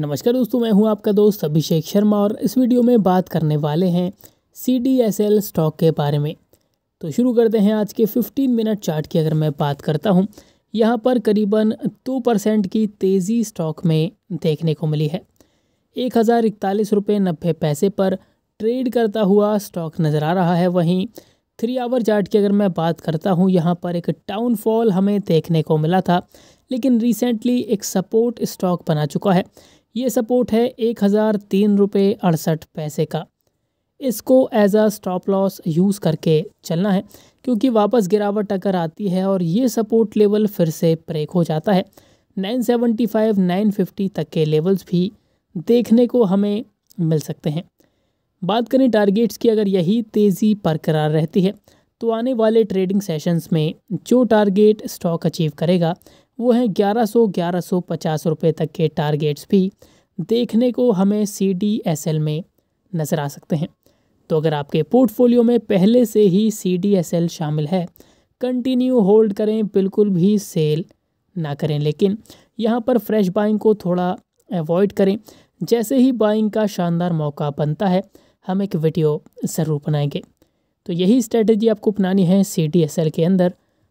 नमस्कार दोस्तों मैं हूं आपका दोस्त अभिषेक शर्मा और इस वीडियो में बात करने वाले हैं C D S L stock के बारे में तो शुरू करते हैं आज के 15 मिनट चार्ट की अगर मैं बात करता हूं यहां पर करीबन दो परसेंट की तेज़ी स्टॉक में देखने को मिली है एक हज़ार इकतालीस रुपये नब्बे पैसे पर ट्रेड करता हुआ स्टॉक नज़र आ रहा है वहीं थ्री आवर चार्ट की अगर मैं बात करता हूँ यहाँ पर एक डाउनफॉल हमें देखने को मिला था लेकिन रिसेंटली एक सपोर्ट स्टॉक बना चुका है ये सपोर्ट है एक हज़ार तीन रुपये अड़सठ पैसे का इसको as a stop loss use करके चलना है क्योंकि वापस गिरावट अगर आती है और ये सपोर्ट लेवल फिर से ब्रेक हो जाता है नाइन फाइव नाइन फिफ्टी तक के लेवल्स भी देखने को हमें मिल सकते हैं बात करें टारगेट्स की अगर यही तेज़ी बरकरार रहती है तो आने वाले ट्रेडिंग सेशंस में जो टारगेट स्टॉक अचीव करेगा वो हैं ग्यारह सौ ग्यारह सौ पचास रुपये तक के टारगेट्स भी देखने को हमें सी डी एस एल में नज़र आ सकते हैं तो अगर आपके पोर्टफोलियो में पहले से ही सी डी एस एल शामिल है कंटिन्यू होल्ड करें बिल्कुल भी सेल ना करें लेकिन यहाँ पर फ्रेश बाइंग को थोड़ा अवॉइड करें जैसे ही बाइंग का शानदार मौका बनता है हम एक वीडियो ज़रूर बनाएंगे तो यही स्ट्रेटजी आपको अपनानी है सी डी एस एल के अंदर